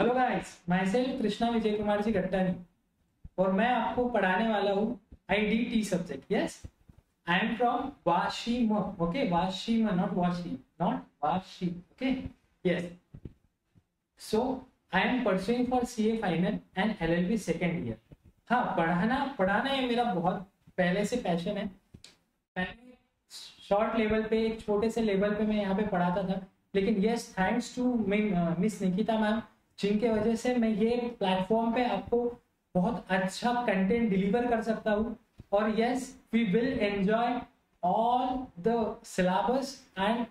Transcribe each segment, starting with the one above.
Hello guys myself Krishna Vijay Kumar ji Gattani और मैं आपको पढ़ाने वाला हूँ IDT subject yes I am from Washim okay Washim not Vashi not Vashi okay yes so I am pursuing for CA final and LLB second year हाँ पढ़ाना पढ़ाना ये मेरा बहुत पहले से पैशन है पहले शॉर्ट लेवल पे एक छोटे से लेवल पे मैं यहाँ पे पढ़ाता था लेकिन yes thanks to miss Nikita ma'am जिनके वजह से मैं ये प्लेटफॉर्म पे आपको बहुत अच्छा कंटेंट डिलीवर कर सकता हूँ और yes we will enjoy all the syllabus and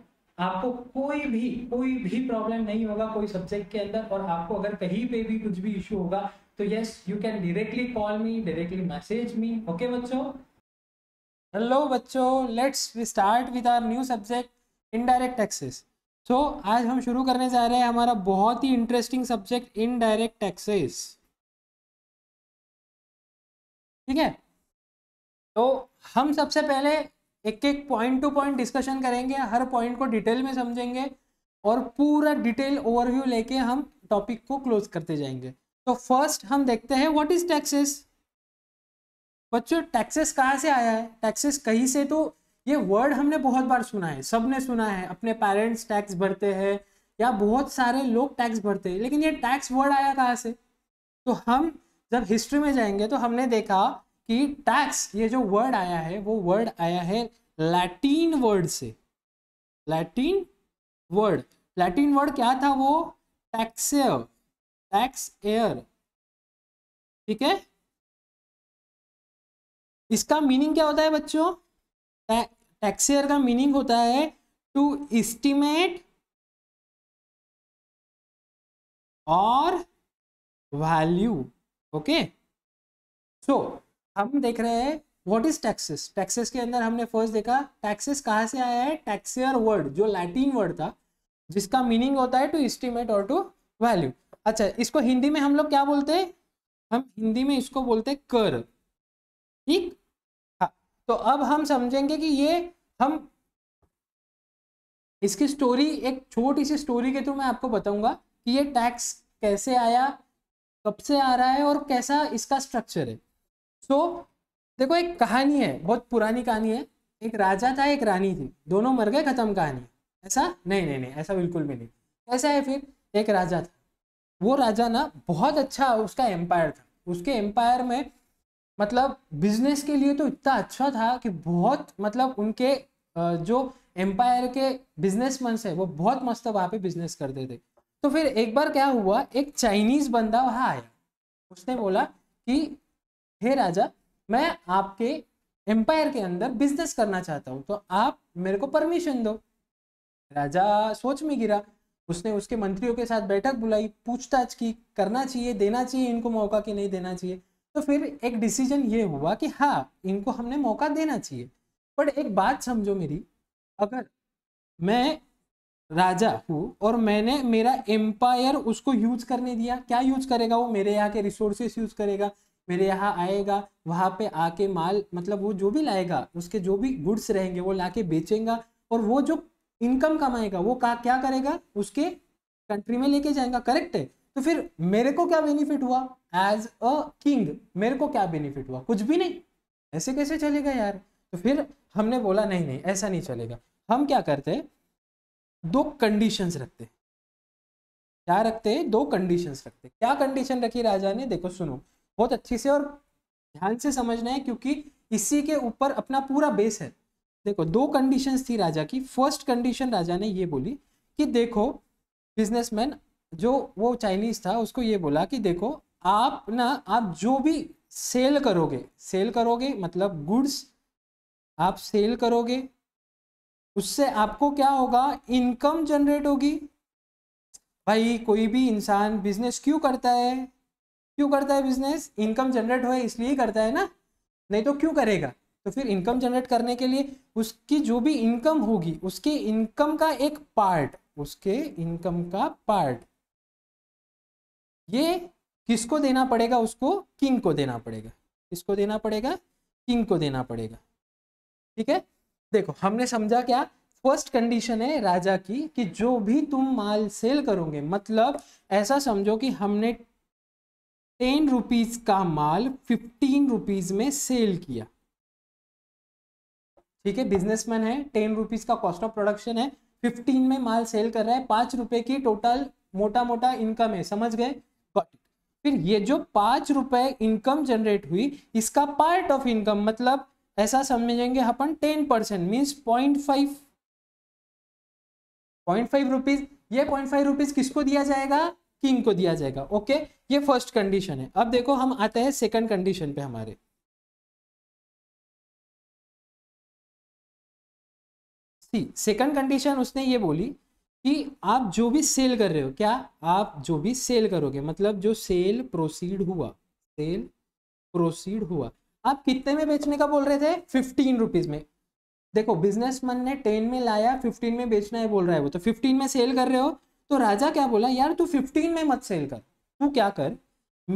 आपको कोई भी कोई भी प्रॉब्लम नहीं होगा कोई सब्जेक्ट के अंदर और आपको अगर कहीं पे भी कुछ भी इशू होगा तो yes you can directly call me directly message me okay बच्चों हेलो बच्चों let's start with our new subject indirect taxes so तो so, आज हम शुरू करने जा रहे हैं हमारा बहुत ही इंटरेस्टिंग सब्जेक्ट इनडायरेक्ट टैक्सेस ठीक है तो हम सबसे पहले एक एक पॉइंट टू पॉइंट डिस्कशन करेंगे हर पॉइंट को डिटेल में समझेंगे और पूरा डिटेल ओवरव्यू लेके हम टॉपिक को क्लोज करते जाएंगे तो फर्स्ट हम देखते हैं व्हाट इज टैक्सेस बच्चों टैक्सेस कहाँ से आया है टैक्सेस कहीं से तो ये वर्ड हमने बहुत बार सुना है सबने सुना है अपने पेरेंट्स टैक्स भरते हैं या बहुत सारे लोग टैक्स भरते हैं लेकिन ये टैक्स वर्ड आया कहाँ से तो हम जब हिस्ट्री में जाएंगे तो हमने देखा कि टैक्स ये जो वर्ड आया है वो वर्ड आया है लैटिन वर्ड से लैटिन वर्ड लैटिन वर्ड क्या था वो टैक्स टैक्स एयर ठीक है इसका मीनिंग क्या होता है बच्चों टैक्सेयर का मीनिंग होता है टू इस्टीमेट और वैल्यू ओके सो हम देख रहे हैं व्हाट इज टैक्सेस टैक्सेस के अंदर हमने फर्स्ट देखा टैक्सेस कहाँ से आया है टैक्सेयर वर्ड जो लैटिन वर्ड था जिसका मीनिंग होता है टू इस्टीमेट और टू वैल्यू अच्छा इसको हिंदी में हम लोग क्या बोलते हैं हम हिंदी में इसको बोलते हैं कर ठीक तो अब हम समझेंगे कि ये हम इसकी स्टोरी एक छोटी सी स्टोरी के थ्रू मैं आपको बताऊंगा कि ये टैक्स कैसे आया कब से आ रहा है और कैसा इसका स्ट्रक्चर है सो so, देखो एक कहानी है बहुत पुरानी कहानी है एक राजा था एक रानी थी दोनों मर गए खत्म कहानी ऐसा नहीं नहीं नहीं ऐसा बिल्कुल भी नहीं ऐसा है फिर एक राजा था वो राजा ना बहुत अच्छा उसका एम्पायर था उसके एम्पायर में मतलब बिजनेस के लिए तो इतना अच्छा था कि बहुत मतलब उनके जो एम्पायर के बिजनेस मैन है वो बहुत मस्त वहाँ पे बिजनेस करते थे तो फिर एक बार क्या हुआ एक चाइनीज बंदा वहाँ आया उसने बोला कि हे राजा मैं आपके एम्पायर के अंदर बिजनेस करना चाहता हूँ तो आप मेरे को परमिशन दो राजा सोच में गिरा उसने उसके मंत्रियों के साथ बैठक बुलाई पूछताछ की करना चाहिए देना चाहिए इनको मौका कि नहीं देना चाहिए तो फिर एक डिसीजन ये हुआ कि हाँ इनको हमने मौका देना चाहिए बट एक बात समझो मेरी अगर मैं राजा हूँ और मैंने मेरा एम्पायर उसको यूज करने दिया क्या यूज करेगा वो मेरे यहाँ के रिसोर्सेस यूज करेगा मेरे यहाँ आएगा वहाँ पे आके माल मतलब वो जो भी लाएगा उसके जो भी गुड्स रहेंगे वो लाके बेचेगा और वो जो इनकम कमाएगा वो का क्या करेगा उसके कंट्री में लेके जाएगा करेक्ट है तो फिर मेरे को क्या बेनिफिट हुआ एज अ किंग मेरे को क्या बेनिफिट हुआ कुछ भी नहीं ऐसे कैसे चलेगा यार तो फिर हमने बोला नहीं नहीं ऐसा नहीं चलेगा हम क्या करते दो कंडीशंस रखते क्या रखते दो कंडीशंस रखते क्या कंडीशन रखी राजा ने देखो सुनो बहुत अच्छे से और ध्यान से समझना है क्योंकि इसी के ऊपर अपना पूरा बेस है देखो दो कंडीशंस थी राजा की फर्स्ट कंडीशन राजा ने ये बोली कि देखो बिजनेसमैन जो वो चाइनीज था उसको ये बोला कि देखो आप ना आप जो भी सेल करोगे सेल करोगे मतलब गुड्स आप सेल करोगे उससे आपको क्या होगा इनकम जनरेट होगी भाई कोई भी इंसान बिजनेस क्यों करता है क्यों करता है बिजनेस इनकम जनरेट हो इसलिए करता है ना नहीं तो क्यों करेगा तो फिर इनकम जनरेट करने के लिए उसकी जो भी इनकम होगी उसके इनकम का एक पार्ट उसके इनकम का पार्ट ये किसको देना पड़ेगा उसको किंग को देना पड़ेगा किसको देना पड़ेगा किंग को देना पड़ेगा ठीक है देखो हमने समझा क्या फर्स्ट कंडीशन है राजा की कि जो भी तुम माल सेल करोगे मतलब ऐसा समझो कि हमने टेन रुपीज का माल फिफ्टीन रुपीज में सेल किया ठीक है बिजनेसमैन है टेन रुपीज का कॉस्ट ऑफ प्रोडक्शन है फिफ्टीन में माल सेल कर रहा है पांच रुपए की टोटल मोटा मोटा इनकम है समझ गए फिर ये जो पांच रुपए इनकम जनरेट हुई इसका पार्ट ऑफ इनकम मतलब ऐसा समझेंगे अपन ten percent means point five point five rupees ये पॉइंट फाइव रुपीज किसको दिया जाएगा किंग को दिया जाएगा ओके ये फर्स्ट कंडीशन है अब देखो हम आते हैं सेकंड कंडीशन पे हमारे सी सेकंड कंडीशन उसने ये बोली कि आप जो भी सेल कर रहे हो क्या आप जो भी सेल करोगे मतलब जो सेल प्रोसीड हुआ सेल प्रोसीड हुआ आप कितने में बेचने का बोल रहे थे फिफ्टीन रुपीज में देखो बिजनेसमैन ने टेन में लाया फिफ्टीन में बेचना है बोल रहा है वो तो फिफ्टीन में सेल कर रहे हो तो राजा क्या बोला यार तू फिफ्टीन में मत सेल कर तू क्या कर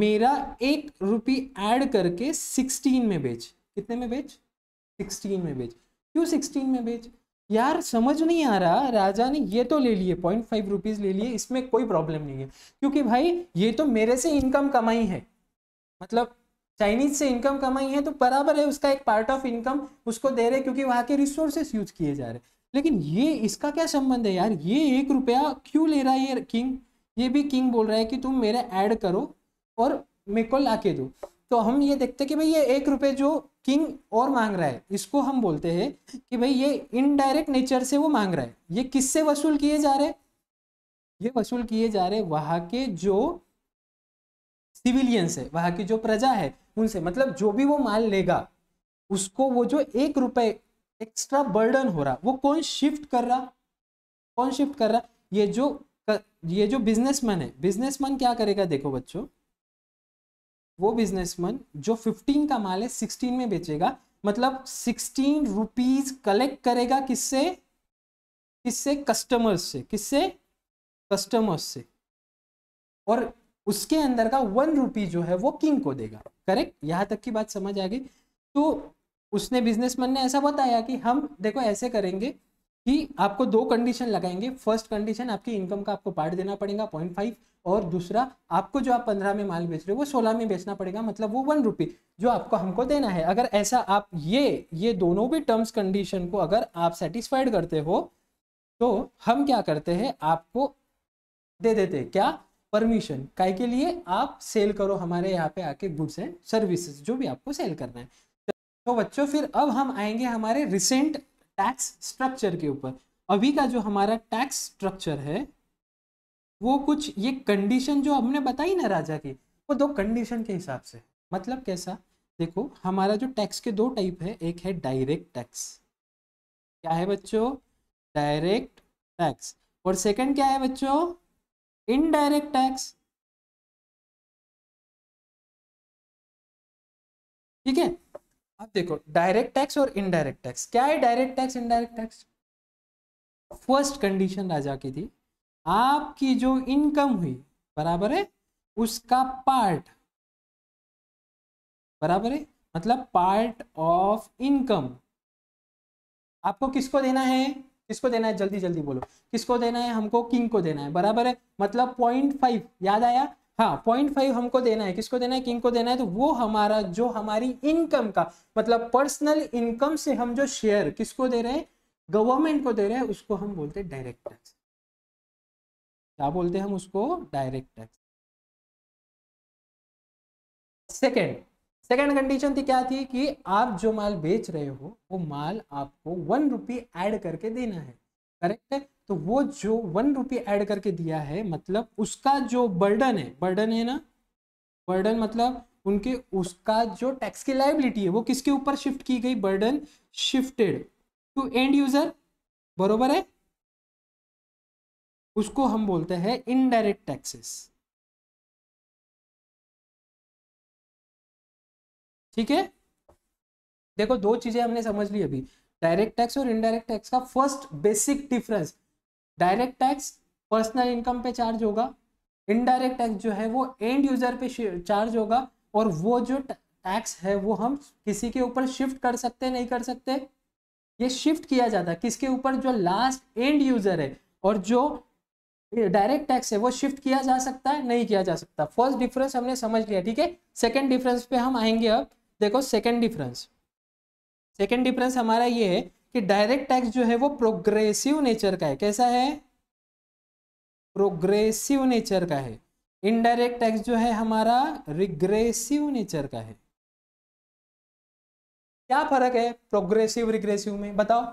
मेरा एक रुपी एड करके सिक्सटीन में बेच कितने में बेच सिक्सटीन में बेच क्यों सिक्सटीन में बेच यार समझ नहीं आ रहा राजा ने ये तो ले लिए पॉइंट फाइव रुपीज़ ले लिए इसमें कोई प्रॉब्लम नहीं है क्योंकि भाई ये तो मेरे से इनकम कमाई है मतलब चाइनीज से इनकम कमाई है तो बराबर है उसका एक पार्ट ऑफ इनकम उसको दे रहे क्योंकि वहाँ के रिसोर्सेस यूज किए जा रहे लेकिन ये इसका क्या संबंध है यार ये एक रुपया क्यों ले रहा है ये किंग ये भी किंग बोल रहा है कि तुम मेरा ऐड करो और मेरे को ला के दो तो हम ये देखते कि भाई ये एक रुपये जो किंग और मांग रहा है इसको हम बोलते हैं कि भाई ये इनडायरेक्ट नेचर से वो मांग रहा है ये किससे वसूल किए जा रहे ये वसूल किए जा रहे वहां के जो सिविलियंस है वहां की जो प्रजा है उनसे मतलब जो भी वो माल लेगा उसको वो जो एक रुपए एक्स्ट्रा बर्डन हो रहा वो कौन शिफ्ट कर रहा कौन शिफ्ट कर रहा ये जो ये जो बिजनेसमैन है बिजनेसमैन क्या करेगा देखो बच्चों वो बिजनेसमैन जो 15 का माल है 16 में बेचेगा मतलब 16 रुपीज कलेक्ट करेगा किससे किससे कस्टमर्स से किससे कस्टमर्स से और उसके अंदर का वन रुपी जो है वो किंग को देगा करेक्ट यहां तक की बात समझ आ गई तो उसने बिजनेसमैन ने ऐसा बताया कि हम देखो ऐसे करेंगे कि आपको दो कंडीशन लगाएंगे फर्स्ट कंडीशन आपकी इनकम का आपको पार्ट देना पड़ेगा पॉइंट फाइव और दूसरा आपको जो आप पंद्रह में माल बेच रहे हो वो सोलह में बेचना पड़ेगा मतलब वो वन रुपी जो आपको हमको देना है अगर ऐसा आप ये ये दोनों भी टर्म्स कंडीशन को अगर आप सेटिस्फाइड करते हो तो हम क्या करते हैं आपको दे देते क्या परमिशन काय के लिए आप सेल करो हमारे यहाँ पे आके गुड्स एंड सर्विसेज जो भी आपको सेल करना है तो बच्चों फिर अब हम आएंगे हमारे रिसेंट टैक्स स्ट्रक्चर के ऊपर अभी का जो हमारा टैक्स स्ट्रक्चर है वो कुछ ये कंडीशन जो हमने बताई ना राजा की वो दो कंडीशन के हिसाब से मतलब कैसा देखो हमारा जो टैक्स के दो टाइप है एक है डायरेक्ट टैक्स क्या है बच्चों डायरेक्ट टैक्स और सेकंड क्या है बच्चों इनडायरेक्ट टैक्स ठीक है अब देखो डायरेक्ट टैक्स और इनडायरेक्ट टैक्स क्या है direct tax indirect tax first condition राजा की थी आपकी जो इनकम हुई बराबर है उसका पार्ट बराबर है मतलब पार्ट ऑफ इनकम आपको किसको देना है किसको देना है जल्दी जल्दी बोलो किसको देना है हमको किंग को देना है बराबर है मतलब पॉइंट फाइव याद आया हाँ पॉइंट फाइव हमको देना है किसको देना है किंग को देना है तो वो हमारा जो हमारी इनकम का मतलब पर्सनल इनकम से हम जो शेयर किसको दे रहे हैं गवर्नमेंट को दे रहे हैं उसको हम बोलते हैं डायरेक्ट टैक्स क्या बोलते हैं हम उसको direct tax second second condition थी क्या थी कि आप जो माल बेच रहे हो वो माल आपको वन रुपी एड करके देना है करेक्ट है तो वो जो वन रुपये ऐड करके दिया है मतलब उसका जो बर्डन है बर्डन है ना बर्डन मतलब उनके उसका जो टैक्स की लाइबिलिटी है वो किसके ऊपर शिफ्ट की गई burden shifted to end user बरोबर है उसको हम बोलते हैं इनडायरेक्ट टैक्सेस ठीक है देखो दो चीजें हमने समझ ली अभी डायरेक्ट टैक्स और इनडायरेक्ट टैक्स का first basic difference direct tax personal income पे चार्ज होगा इनडायरेक्ट टैक्स जो है वो एंड यूजर पे चार्ज होगा और वो जो टैक्स है वो हम किसी के ऊपर शिफ्ट कर सकते नहीं कर सकते ये शिफ्ट किया जाता है किसके ऊपर जो लास्ट एंड यूजर है और जो डायरेक्ट टैक्स है वो शिफ्ट किया जा सकता है नहीं किया जा सकता फर्स्ट डिफरेंस हमने समझ लिया ठीक है सेकेंड डिफरेंस पे हम आएंगे अब देखो सेकेंड डिफरेंस सेकेंड डिफरेंस हमारा ये है कि डायरेक्ट टैक्स जो है वो प्रोग्रेसिव नेचर का है कैसा है प्रोग्रेसिव नेचर का है इनडायरेक्ट टैक्स जो है हमारा रिग्रेसिव नेचर का है क्या फर्क है प्रोग्रेसिव रिग्रेसिव में बताओ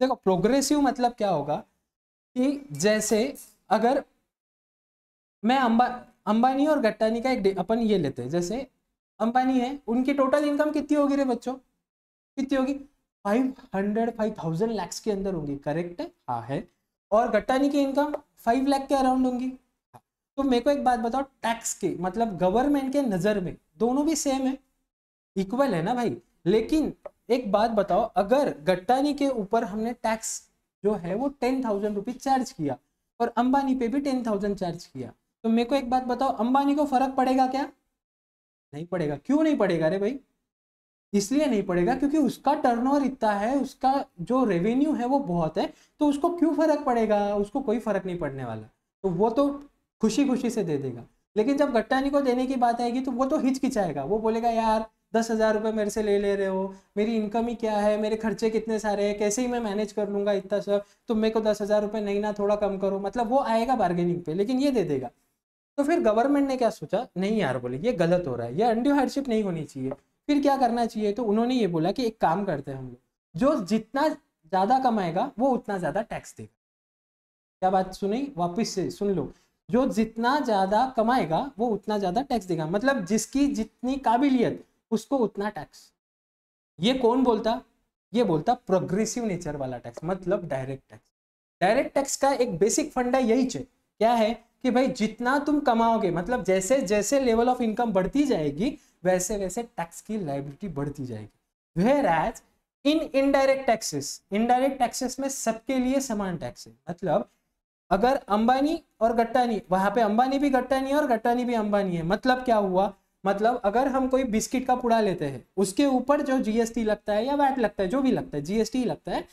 देखो प्रोग्रेसिव मतलब क्या होगा कि जैसे अगर मैं अंबा अंबानी और गट्टानी का एक अपन ये लेते हैं जैसे अंबानी है उनकी टोटल इनकम कितनी होगी रे बच्चों कितनी होगी five hundred five thousand lakhs के अंदर होंगी करेक्ट है हाँ है और गट्टानी की इनकम फाइव लैख के अराउंड होंगी हाँ, तो मेरे को एक बात बताओ टैक्स के मतलब गवर्नमेंट के नजर में दोनों भी सेम है इक्वल है ना भाई लेकिन एक बात बताओ अगर गट्टानी के ऊपर हमने टैक्स जो है वो टेन थाउजेंड रुपीज चार्ज किया और अंबानी पे भी टेन थाउजेंड चार्ज किया तो मेरे को एक बात बताओ अंबानी को फर्क पड़ेगा क्या नहीं पड़ेगा क्यों नहीं पड़ेगा अरे भाई इसलिए नहीं पड़ेगा क्योंकि उसका टर्नओवर इतना है उसका जो रेवेन्यू है वो बहुत है तो उसको क्यों फर्क पड़ेगा उसको कोई फर्क नहीं पड़ने वाला तो वो तो खुशी खुशी से दे देगा लेकिन जब गट्टानी को देने की बात आएगी तो वो तो हिचकिचाएगा वो बोलेगा यार दस हज़ार रुपये मेरे से ले ले रहे हो मेरी इनकम ही क्या है मेरे खर्चे कितने सारे हैं कैसे ही मैं मैनेज कर लूंगा इतना सब तुम मेरे को दस हज़ार रुपये नहीं ना थोड़ा कम करो मतलब वो आएगा बार्गेनिंग पे लेकिन ये दे देगा तो फिर गवर्नमेंट ने क्या सोचा नहीं यार बोले ये गलत हो रहा है ये अंडियो हार्डशिप नहीं होनी चाहिए फिर क्या करना चाहिए तो उन्होंने ये बोला कि एक काम करते हैं हम लोग जो जितना ज़्यादा कमाएगा वो उतना ज़्यादा टैक्स देगा क्या बात सुनी वापिस से सुन लो जो जितना ज़्यादा कमाएगा वो उतना ज़्यादा टैक्स देगा मतलब जिसकी जितनी काबिलियत उसको उतना टैक्स ये कौन बोलता ये बोलता प्रोग्रेसिव नेचर वाला टैक्स मतलब डायरेक्ट टैक्स डायरेक्ट टैक्स का एक बेसिक फंडा यही है क्या है कि भाई जितना तुम कमाओगे मतलब जैसे जैसे लेवल ऑफ इनकम बढ़ती जाएगी वैसे वैसे टैक्स की लाइबिलिटी बढ़ती जाएगी whereas in indirect taxes indirect taxes में सबके लिए समान टैक्स है मतलब अगर अंबानी और गट्टानी वहां पे अंबानी भी गट्टानी है और गट्टानी भी अंबानी है मतलब क्या हुआ मतलब अगर हम कोई बिस्किट का पुड़ा लेते हैं उसके ऊपर जो जीएसटी लगता है या वैट लगता है जो भी लगता है जीएसटी लगता है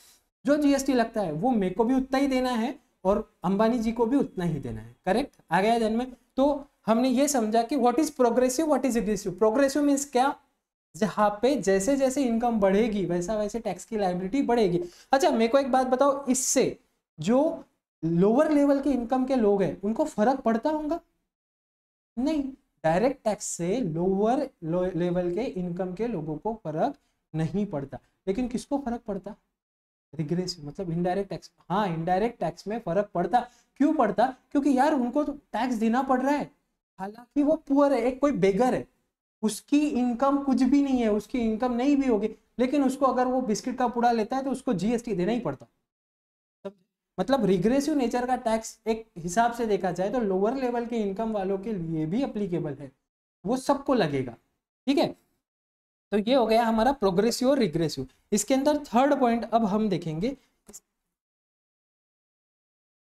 जो जीएसटी लगता है वो मेरे को भी उतना ही देना है और अंबानी जी को भी उतना ही देना है करेक्ट आ गया जन में तो हमने ये समझा कि what is progressive what is regressive progressive means क्या जहाँ पे जैसे जैसे इनकम बढ़ेगी वैसा वैसे टैक्स की लाइबिलिटी बढ़ेगी अच्छा मेरे को एक बात बताओ इससे जो लोअर लेवल के इनकम के लोग हैं उनको फर्क पड़ता होगा नहीं डायरेक्ट टैक्स से लोअर लेवल के इनकम के लोगों को फर्क नहीं पड़ता लेकिन किसको फर्क पड़ता रिग्रेसिव मतलब इनडायरेक्ट टैक्स हाँ इनडायरेक्ट टैक्स में फर्क पड़ता क्यों पड़ता क्योंकि यार उनको तो टैक्स देना पड़ रहा है हालांकि वो पुअर है एक कोई बेगर है उसकी इनकम कुछ भी नहीं है उसकी इनकम नहीं भी होगी लेकिन उसको अगर वो बिस्किट का पुड़ा लेता है तो उसको जीएसटी देना ही पड़ता मतलब रिग्रेसिव नेचर का टैक्स एक हिसाब से देखा जाए तो लोअर लेवल के इनकम वालों के लिए भी अप्लीकेबल है वो सबको लगेगा ठीक है तो ये हो गया हमारा प्रोग्रेसिव और रिग्रेसिव इसके अंदर थर्ड पॉइंट अब हम देखेंगे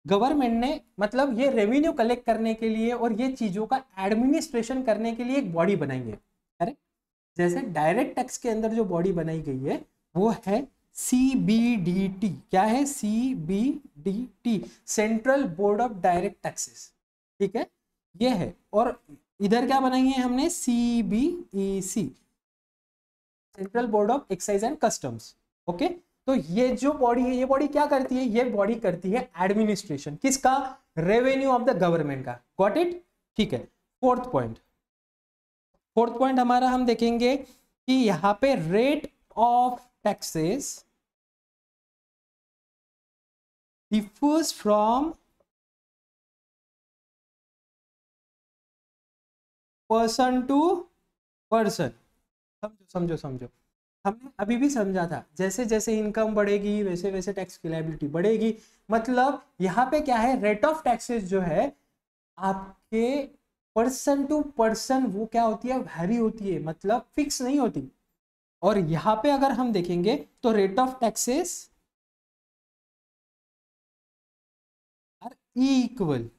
गवर्नमेंट ने मतलब ये रेवेन्यू कलेक्ट करने के लिए और ये चीज़ों का एडमिनिस्ट्रेशन करने के लिए एक बॉडी बनाई है अरे जैसे डायरेक्ट टैक्स के अंदर जो बॉडी बनाई गई है वो है सी बी डी टी क्या है C B D T central board of direct taxes ठीक है ये है और इधर क्या बनाई है हमने C B C central board of excise and customs okay तो ये जो बॉडी है ये बॉडी क्या करती है ये बॉडी करती है एडमिनिस्ट्रेशन किसका रेवेन्यू ऑफ द गवर्नमेंट का गॉट इट ठीक है फोर्थ पॉइंट फोर्थ पॉइंट हमारा हम देखेंगे कि यहां पे rate of taxes differs from person to person समझो समझो समझो हमने अभी भी समझा था जैसे जैसे इनकम बढ़ेगी वैसे वैसे टैक्स की लाइबिलिटी बढ़ेगी मतलब यहाँ पे क्या है रेट ऑफ टैक्सेस जो है आपके पर्सन टू पर्सन वो क्या होती है वैरी होती है मतलब फिक्स नहीं होती और यहाँ पे अगर हम देखेंगे तो rate of taxes are equal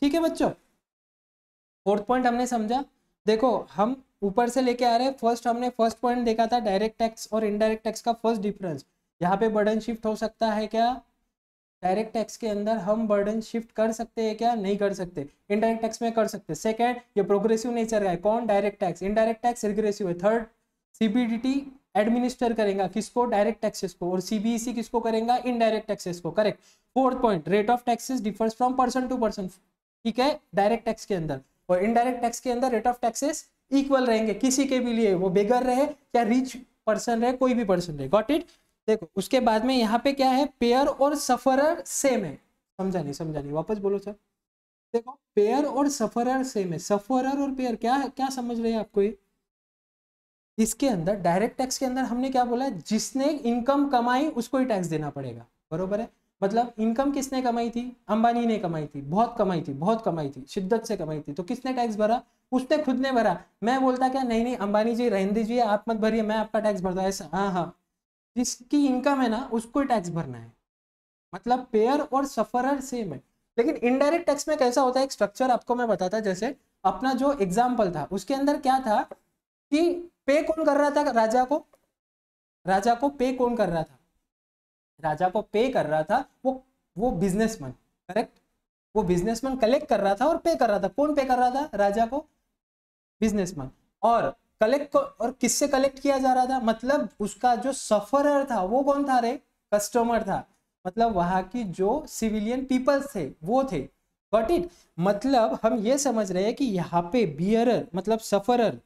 ठीक है बच्चों फोर्थ पॉइंट हमने समझा देखो हम ऊपर से लेके आ रहे हैं फर्स्ट हमने फर्स्ट पॉइंट देखा था डायरेक्ट टैक्स और इनडायरेक्ट टैक्स का फर्स्ट डिफरेंस यहाँ पे बर्डन शिफ्ट हो सकता है क्या डायरेक्ट टैक्स के अंदर हम बर्डन शिफ्ट कर सकते हैं क्या नहीं कर सकते इनडायरेक्ट टैक्स में कर सकते सेकेंड ये प्रोग्रेसिव नेचर का है कौन direct tax indirect tax regressive है थर्ड सीबीडीटी एडमिनिस्टर करेगा किसको डायरेक्ट टैक्सेस को और सीबीईसी e किसको करेगा इनडायरेक्ट टैक्सेस को correct fourth point rate of taxes differs from person to person ठीक है डायरेक्ट टैक्स के अंदर और इनडायरेक्ट टैक्स के अंदर रेट ऑफ टैक्सेस इक्वल रहेंगे किसी के भी लिए वो बेगर रहे या रिच पर्सन रहे कोई भी पर्सन रहे गॉट इट देखो उसके बाद में यहाँ पे क्या है पेयर और सफरर सेम है समझा नहीं समझा नहीं वापस बोलो सर देखो पेयर और सफरर सेम है सफरर और पेयर क्या क्या समझ रहे हैं आपको ये इसके अंदर डायरेक्ट टैक्स के अंदर हमने क्या बोला जिसने इनकम कमाई उसको ही टैक्स देना पड़ेगा बरोबर है मतलब इनकम किसने कमाई थी अंबानी ने कमाई थी बहुत कमाई थी बहुत कमाई थी शिद्दत से कमाई थी तो किसने टैक्स भरा उसने खुद ने भरा मैं बोलता क्या नहीं नहीं अंबानी जी रहने दीजिए आप मत भरिए मैं आपका टैक्स भरता ऐसा हाँ हाँ जिसकी इनकम है ना उसको टैक्स भरना है मतलब पेयर और सफरर सेम है लेकिन इनडायरेक्ट टैक्स में कैसा होता है एक स्ट्रक्चर आपको मैं बताता जैसे अपना जो एग्जाम्पल था उसके अंदर क्या था कि पे कौन कर रहा था राजा को राजा को पे कौन कर रहा था राजा को पे कर रहा था वो वो बिजनेसमैन करेक्ट वो बिजनेसमैन कलेक्ट कर रहा था और पे कर रहा था कौन पे कर रहा था राजा को बिजनेसमैन और कलेक्ट और किससे कलेक्ट किया जा रहा था मतलब उसका जो सफरर था वो कौन था रे कस्टमर था मतलब वहां की जो सिविलियन पीपल्स थे वो थे बट इट मतलब हम ये समझ रहे हैं कि यहाँ पे बियर मतलब sufferer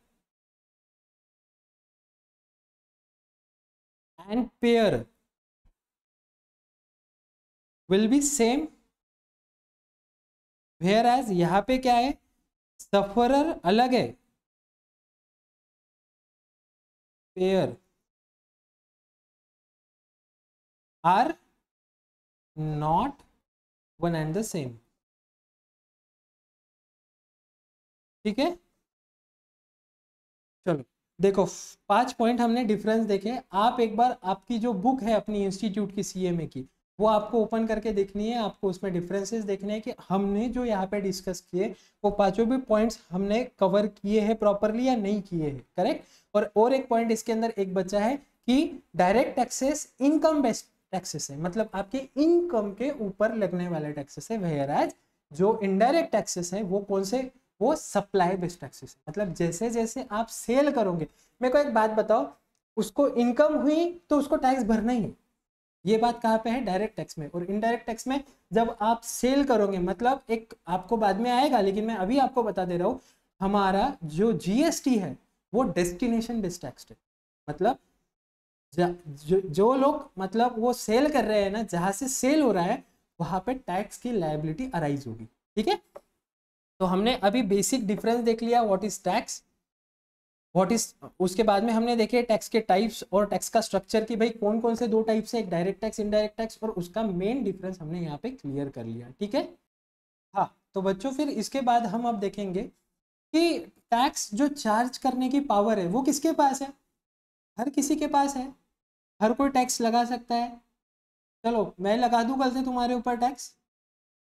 and payer will be same whereas यहां पे क्या है सफरर अलग है payer are not one and the same ठीक है चलो देखो पांच पॉइंट हमने डिफरेंस देखे आप एक बार आपकी जो बुक है अपनी इंस्टीट्यूट की सीएमए की वो आपको ओपन करके देखनी है आपको उसमें डिफरेंसेस देखने हैं कि हमने जो यहाँ पे डिस्कस किए वो पांचों भी पॉइंट्स हमने कवर किए हैं प्रॉपरली या नहीं किए हैं करेक्ट और और एक पॉइंट इसके अंदर एक बचा है कि direct taxes income based taxes है मतलब आपके इनकम के ऊपर लगने वाले टैक्सेस है वेयर एज जो इनडायरेक्ट टैक्सेस है वो कौन से वो सप्लाई बेस्ड टैक्सेस है मतलब जैसे जैसे आप सेल करोगे मेरे को एक बात बताओ उसको इनकम हुई तो उसको टैक्स भरना ही है ये बात कहाँ पे है डायरेक्ट टैक्स में और इनडायरेक्ट टैक्स में जब आप सेल करोगे मतलब एक आपको बाद में आएगा लेकिन मैं अभी आपको बता दे रहा हूँ हमारा जो जीएसटी है वो डेस्टिनेशन बेस्ड टैक्स है मतलब जो, जो लोग मतलब वो सेल कर रहे हैं ना जहां से सेल हो रहा है वहां पे टैक्स की लाइबिलिटी अराइज होगी ठीक है तो हमने अभी बेसिक डिफरेंस देख लिया what is tax what is उसके बाद में हमने देखे टैक्स के टाइप्स और टैक्स का स्ट्रक्चर की भाई कौन कौन से दो टाइप्स है एक डायरेक्ट टैक्स इनडायरेक्ट टैक्स और उसका मेन डिफरेंस हमने यहाँ पे क्लियर कर लिया ठीक है हाँ तो बच्चों फिर इसके बाद हम अब देखेंगे कि टैक्स जो चार्ज करने की पावर है वो किसके पास है हर किसी के पास है हर कोई टैक्स लगा सकता है चलो मैं लगा दूँ कल से तुम्हारे ऊपर टैक्स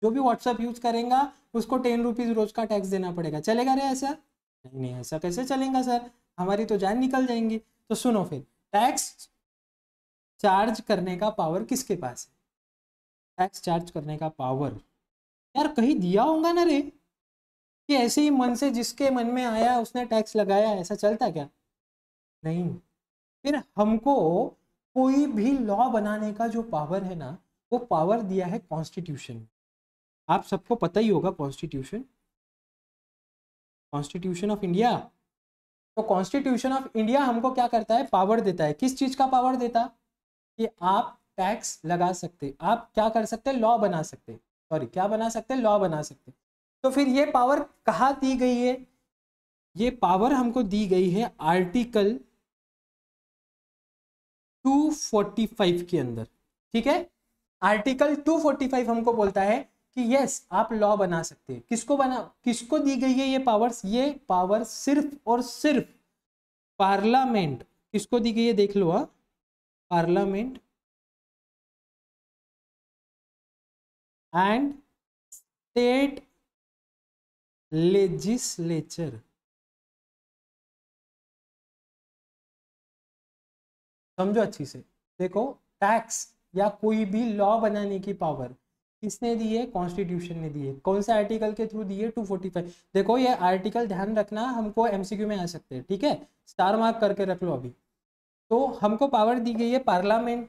जो भी व्हाट्सएप यूज करेगा उसको टेन रुपीज़ रोज का टैक्स देना पड़ेगा चलेगा रे ऐसा नहीं नहीं ऐसा कैसे चलेगा सर हमारी तो जान निकल जाएंगी तो सुनो फिर टैक्स चार्ज करने का पावर किसके पास है टैक्स चार्ज करने का पावर यार कहीं दिया होगा ना रे कि ऐसे ही मन से जिसके मन में आया उसने टैक्स लगाया ऐसा चलता क्या नहीं फिर हमको कोई भी लॉ बनाने का जो पावर है ना वो पावर दिया है कॉन्स्टिट्यूशन आप सबको पता ही होगा कॉन्स्टिट्यूशन कॉन्स्टिट्यूशन ऑफ इंडिया तो कॉन्स्टिट्यूशन ऑफ इंडिया हमको क्या करता है पावर देता है किस चीज का पावर देता कि आप टैक्स लगा सकते आप क्या कर सकते लॉ बना सकते सॉरी क्या बना सकते लॉ बना सकते तो फिर ये पावर कहाँ दी गई है ये पावर हमको दी गई है आर्टिकल 245 के अंदर ठीक है आर्टिकल 245 हमको बोलता है कि यस आप लॉ बना सकते हैं किसको बना किसको दी गई है ये पावर्स ये पावर सिर्फ और सिर्फ पार्लियामेंट किसको दी गई है देख लो हाँ पार्लियामेंट एंड स्टेट लेजिस्लेचर समझो अच्छी से देखो टैक्स या कोई भी लॉ बनाने की पावर किसने दिए कॉन्स्टिट्यूशन ने दिए कौन से आर्टिकल के थ्रू दिए 245 देखो ये आर्टिकल ध्यान रखना हमको एमसीक्यू में आ सकते हैं ठीक है स्टार मार्क करके रख लो अभी तो हमको पावर दी गई है पार्लियामेंट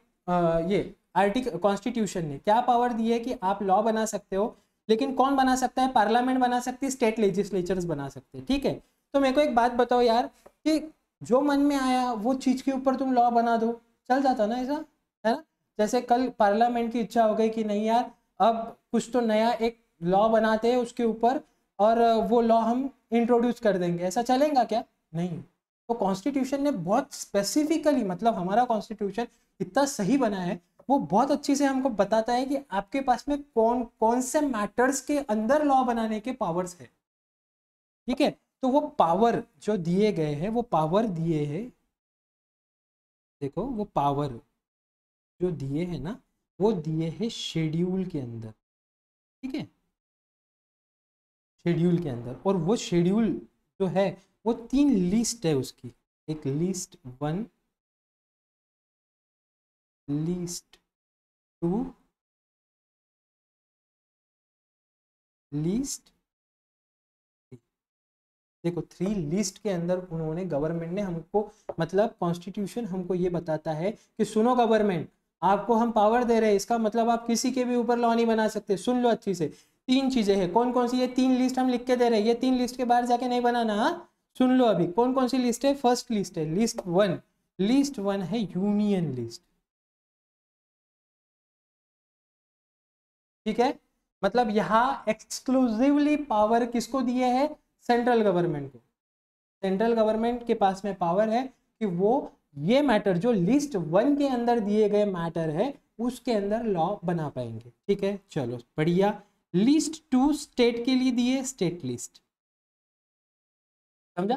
ये आर्टिकल कॉन्स्टिट्यूशन ने क्या पावर दी है कि आप लॉ बना सकते हो लेकिन कौन बना सकता है पार्लियामेंट बना सकती है स्टेट लेजिस्लेचर्स बना सकते हैं ठीक है तो मेरे को एक बात बताओ यार कि जो मन में आया वो चीज़ के ऊपर तुम लॉ बना दो चल जाता ना ऐसा है ना जैसे कल पार्लियामेंट की इच्छा हो गई कि नहीं यार अब कुछ तो नया एक लॉ बनाते हैं उसके ऊपर और वो लॉ हम इंट्रोड्यूस कर देंगे ऐसा चलेगा क्या नहीं तो कॉन्स्टिट्यूशन ने बहुत स्पेसिफिकली मतलब हमारा कॉन्स्टिट्यूशन इतना सही बना है वो बहुत अच्छी से हमको बताता है कि आपके पास में कौन कौन से मैटर्स के अंदर लॉ बनाने के पावर्स है ठीक है तो वो पावर जो दिए गए हैं वो पावर दिए है देखो वो पावर जो दिए है ना वो दिए हैं शेड्यूल के अंदर ठीक है शेड्यूल के अंदर और वो शेड्यूल जो है वो तीन लिस्ट है उसकी एक list one list two list देखो थ्री लिस्ट के अंदर उन्होंने गवर्नमेंट ने हमको मतलब कॉन्स्टिट्यूशन हमको ये बताता है कि सुनो गवर्नमेंट आपको हम पावर दे रहे हैं इसका मतलब आप किसी के भी ऊपर लॉ नहीं बना सकते सुन लो अच्छी से तीन चीज़ें हैं कौन कौन सी ये तीन लिस्ट हम लिख के दे रहे हैं ये तीन लिस्ट के बाहर जाके नहीं बनाना हा? सुन लो अभी कौन कौन सी लिस्ट है फर्स्ट लिस्ट है लिस्ट वन लिस्ट वन है यूनियन लिस्ट ठीक है मतलब यहाँ एक्सक्लूसिवली पावर किसको दिए है सेंट्रल गवर्नमेंट को सेंट्रल गवर्नमेंट के पास में पावर है कि वो ये मैटर जो लिस्ट वन के अंदर दिए गए मैटर है उसके अंदर लॉ बना पाएंगे ठीक है चलो बढ़िया लिस्ट टू स्टेट के लिए दिए स्टेट लिस्ट समझा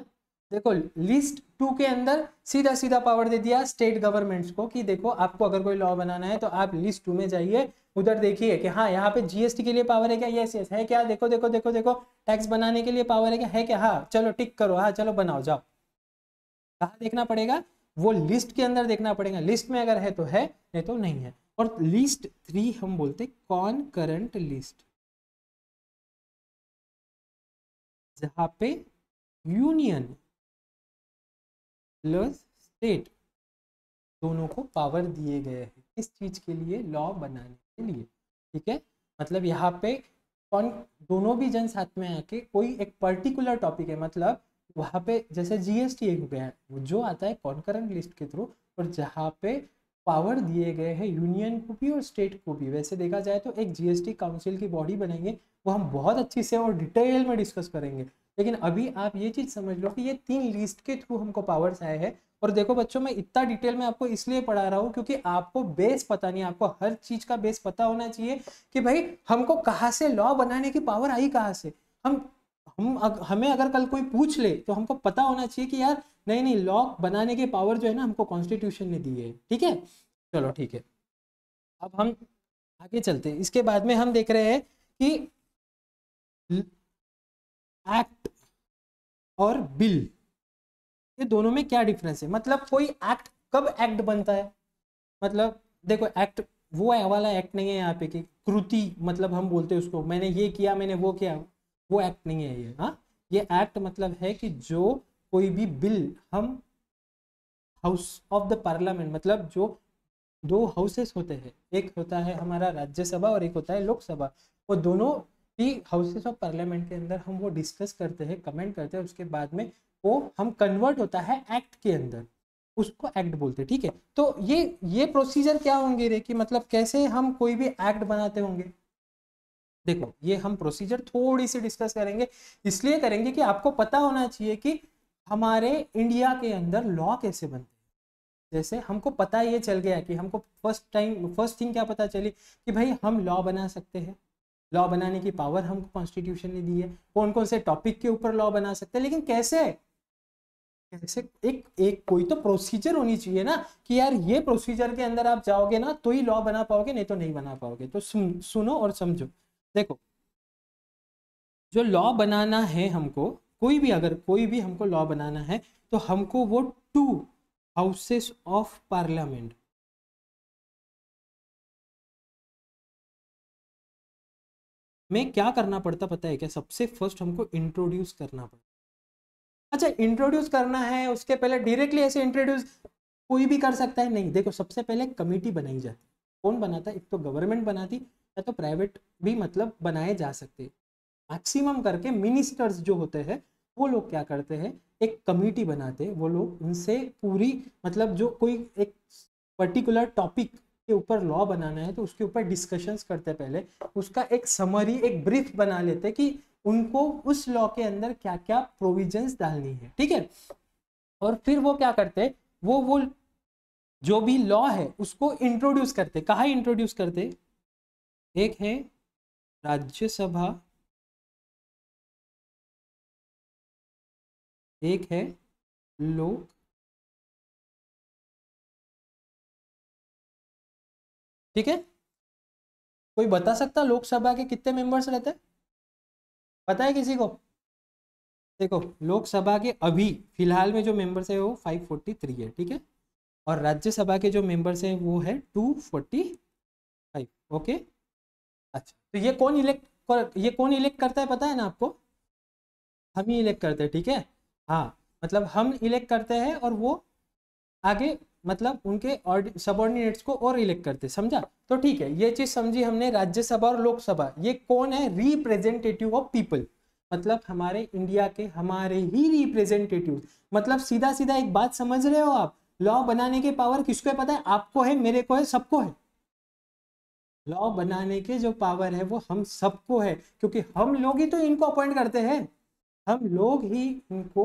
देखो लिस्ट टू के अंदर सीधा सीधा पावर दे दिया स्टेट गवर्नमेंट्स को कि देखो आपको अगर कोई लॉ बनाना है तो आप लिस्ट टू में जाइए उधर देखिए कि हाँ यहाँ पे जीएसटी के लिए पावर है क्या यस यस है क्या देखो देखो देखो देखो टैक्स बनाने के लिए पावर है क्या है क्या हाँ चलो टिक करो हाँ चलो बनाओ जाओ कहा देखना पड़ेगा वो लिस्ट के अंदर देखना पड़ेगा लिस्ट में अगर है तो है नहीं तो नहीं है और लिस्ट थ्री हम बोलते कॉन करंट लिस्ट जहां पे यूनियन प्लस स्टेट दोनों को पावर दिए गए हैं किस चीज के लिए लॉ बनाने के लिए ठीक है मतलब यहाँ पे कौन दोनों भी जन साथ में आके कोई एक पर्टिकुलर टॉपिक है मतलब वहाँ पे जैसे जीएसटी एक रुपया है जो आता है कॉन्करेंट लिस्ट के थ्रू और जहाँ पे पावर दिए गए हैं यूनियन को भी और स्टेट को भी वैसे देखा जाए तो एक जीएसटी काउंसिल की बॉडी बनेंगे वो हम बहुत अच्छे से और डिटेल में डिस्कस करेंगे लेकिन अभी आप ये चीज़ समझ लो कि ये तीन लिस्ट के थ्रू हमको पावर्स आए हैं और देखो बच्चों मैं इतना डिटेल में आपको इसलिए पढ़ा रहा हूँ क्योंकि आपको बेस पता नहीं आपको हर चीज़ का बेस पता होना चाहिए कि भाई हमको कहाँ से लॉ बनाने की पावर आई कहाँ से हम हम अग, हमें अगर कल कोई पूछ ले तो हमको पता होना चाहिए कि यार नहीं नहीं लॉ बनाने के पावर जो है ना हमको कॉन्स्टिट्यूशन ने दी है ठीक है चलो ठीक है अब हम आगे चलते हैं इसके बाद में हम देख रहे हैं कि एक्ट और बिल ये दोनों में क्या डिफरेंस है मतलब कोई एक्ट कब एक्ट बनता है मतलब देखो एक्ट वो वाला एक्ट नहीं है यहाँ पे कि कृति मतलब हम बोलते हैं उसको मैंने ये किया मैंने वो किया वो एक्ट नहीं है ये हाँ ये एक्ट मतलब है कि जो कोई भी बिल हम हाउस ऑफ द पार्लियामेंट मतलब जो दो हाउसेस होते हैं एक होता है हमारा राज्यसभा और एक होता है लोकसभा वो दोनों ही हाउसेस ऑफ पार्लियामेंट के अंदर हम वो डिस्कस करते हैं कमेंट करते हैं उसके बाद में वो हम कन्वर्ट होता है एक्ट के अंदर उसको एक्ट बोलते हैं ठीक है तो ये ये प्रोसीजर क्या होंगे रे कि मतलब कैसे हम कोई भी एक्ट बनाते होंगे देखो ये हम प्रोसीजर थोड़ी सी डिस्कस करेंगे इसलिए करेंगे कि आपको पता होना चाहिए कि हमारे इंडिया के अंदर लॉ कैसे बनते हैं जैसे हमको पता ये चल गया कि हमको फर्स्ट टाइम फर्स्ट थिंग क्या पता चली कि भाई हम लॉ बना सकते हैं लॉ बनाने की पावर हमको कॉन्स्टिट्यूशन ने दी है कौन कौन से टॉपिक के ऊपर लॉ बना सकते हैं लेकिन कैसे कैसे एक एक कोई तो प्रोसीजर होनी चाहिए ना कि यार ये प्रोसीजर के अंदर आप जाओगे ना तो ही लॉ बना पाओगे नहीं तो नहीं बना पाओगे तो सुन, सुनो और समझो देखो जो लॉ बनाना है हमको कोई भी अगर कोई भी हमको लॉ बनाना है तो हमको वो टू हाउसेस ऑफ पार्लियामेंट में क्या करना पड़ता पता है क्या सबसे फर्स्ट हमको इंट्रोड्यूस करना पड़ता अच्छा इंट्रोड्यूस करना है उसके पहले डायरेक्टली ऐसे इंट्रोड्यूस कोई भी कर सकता है नहीं देखो सबसे पहले कमेटी बनाई जाती कौन बनाता एक तो गवर्नमेंट बनाती या तो प्राइवेट भी मतलब बनाए जा सकते मैक्सिमम करके मिनिस्टर्स जो होते हैं वो लोग क्या करते हैं एक कमेटी बनाते हैं वो लोग उनसे पूरी मतलब जो कोई एक पर्टिकुलर टॉपिक के ऊपर लॉ बनाना है तो उसके ऊपर डिस्कशंस करते पहले उसका एक समरी एक ब्रीफ बना लेते कि उनको उस लॉ के अंदर क्या क्या प्रोविजंस डालनी है ठीक है और फिर वो क्या करते वो वो जो भी लॉ है उसको इंट्रोड्यूस करते कहा इंट्रोड्यूस करते एक है राज्यसभा एक है लोक ठीक है कोई बता सकता लोकसभा के कितने मेंबर्स रहते हैं पता है किसी को देखो लोकसभा के अभी फिलहाल में जो मेंबर्स है वो 543 है ठीक है और राज्यसभा के जो मेंबर्स हैं वो है 245 ओके अच्छा तो ये कौन इलेक्ट ये कौन इलेक्ट करता है पता है ना आपको हम ही इलेक्ट करते हैं ठीक है हाँ मतलब हम इलेक्ट करते हैं और वो आगे मतलब उनके सबॉर्डिनेट्स को और इलेक्ट करते समझा तो ठीक है ये चीज समझी हमने राज्यसभा और लोकसभा ये कौन है रिप्रेजेंटेटिव ऑफ पीपल मतलब हमारे इंडिया के हमारे ही रिप्रेजेंटेटिव मतलब सीधा सीधा एक बात समझ रहे हो आप लॉ बनाने के पावर किसको है पता है आपको है मेरे को है सबको है लॉ बनाने की जो पावर है वो हम सबको है क्योंकि हम लोग ही तो इनको अपॉइंट करते हैं हम लोग ही इनको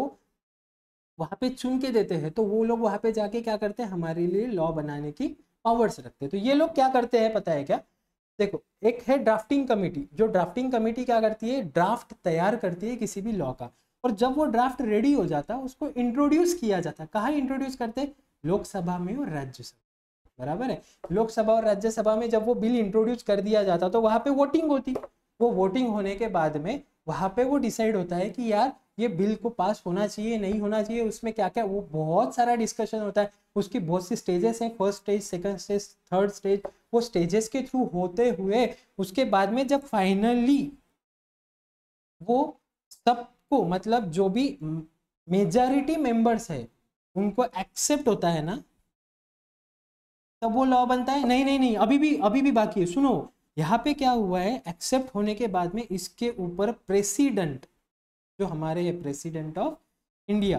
वहां पे चुन के देते हैं तो वो लोग वहां पे जाके क्या करते हैं हमारे लिए लॉ बनाने की पावर्स रखते हैं तो ये लोग क्या करते हैं पता है क्या देखो एक है ड्राफ्टिंग कमेटी जो ड्राफ्टिंग कमेटी क्या करती है ड्राफ्ट तैयार करती है किसी भी लॉ का और जब वो ड्राफ्ट रेडी हो जाता है उसको इंट्रोड्यूस किया जाता है कहाँ इंट्रोड्यूस करते लोकसभा में और राज्यसभा बराबर है लोकसभा और राज्यसभा में जब वो बिल इंट्रोड्यूस कर दिया जाता तो वहां पे वोटिंग होती वो वोटिंग होने के बाद में वहां पे वो डिसाइड होता है कि यार ये बिल को पास होना चाहिए नहीं होना चाहिए उसमें क्या क्या वो बहुत सारा डिस्कशन होता है उसकी बहुत सी स्टेजेस हैं first stage second stage third stage वो स्टेजेस के थ्रू होते हुए उसके बाद में जब फाइनली वो सबको मतलब जो भी मेजॉरिटी मेंबर्स है उनको एक्सेप्ट होता है ना तब वो लॉ बनता है नहीं नहीं नहीं अभी भी अभी भी बाकी है सुनो यहाँ पे क्या हुआ है एक्सेप्ट होने के बाद में इसके ऊपर प्रेसिडेंट जो हमारे है प्रेसिडेंट ऑफ इंडिया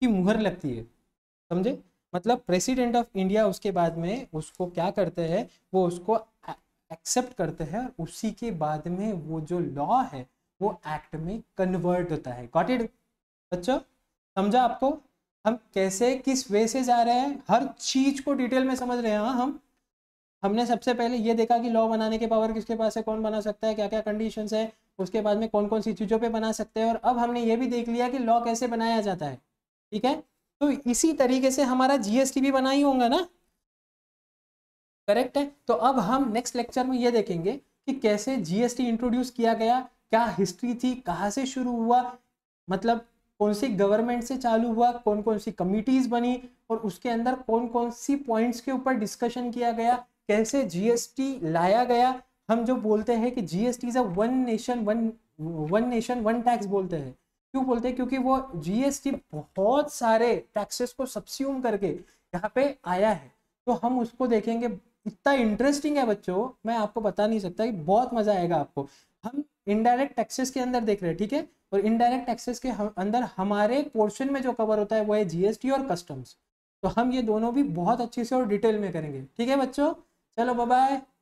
की मुहर लगती है समझे मतलब प्रेसिडेंट ऑफ इंडिया उसके बाद में उसको क्या करते हैं वो उसको एक्सेप्ट करते हैं और उसी के बाद में वो जो लॉ है वो एक्ट में कन्वर्ट होता है गॉट इट बच्चों समझा आपको हम कैसे किस वे से जा रहे हैं हर चीज को डिटेल में समझ रहे हैं हाँ, हम हमने सबसे पहले ये देखा कि लॉ बनाने के पावर किसके पास है कौन बना सकता है क्या क्या कंडीशन है उसके बाद में कौन कौन सी चीज़ों पे बना सकते हैं और अब हमने ये भी देख लिया कि लॉ कैसे बनाया जाता है ठीक है तो इसी तरीके से हमारा जीएसटी भी बना ही होगा ना करेक्ट है तो अब हम नेक्स्ट लेक्चर में ये देखेंगे कि कैसे जीएसटी इंट्रोड्यूस किया गया क्या हिस्ट्री थी कहाँ से शुरू हुआ मतलब कौन सी गवर्नमेंट से चालू हुआ कौन कौन सी कमिटीज बनी और उसके अंदर कौन कौन सी पॉइंट्स के ऊपर डिस्कशन किया गया कैसे जीएसटी लाया गया हम जो बोलते हैं कि GST is a one nation one one nation one tax बोलते हैं क्यों बोलते हैं क्योंकि वो जीएसटी बहुत सारे टैक्सेस को सब्स्यूम करके यहाँ पे आया है तो हम उसको देखेंगे इतना इंटरेस्टिंग है बच्चों मैं आपको बता नहीं सकता कि बहुत मजा आएगा आपको हम इनडायरेक्ट टैक्सेस के अंदर देख रहे हैं ठीक है और इनडायरेक्ट टैक्सेस के अंदर हमारे पोर्शन में जो कवर होता है वो है जीएसटी और कस्टम्स तो हम ये दोनों भी बहुत अच्छे से और डिटेल में करेंगे ठीक है बच्चों चलो बाय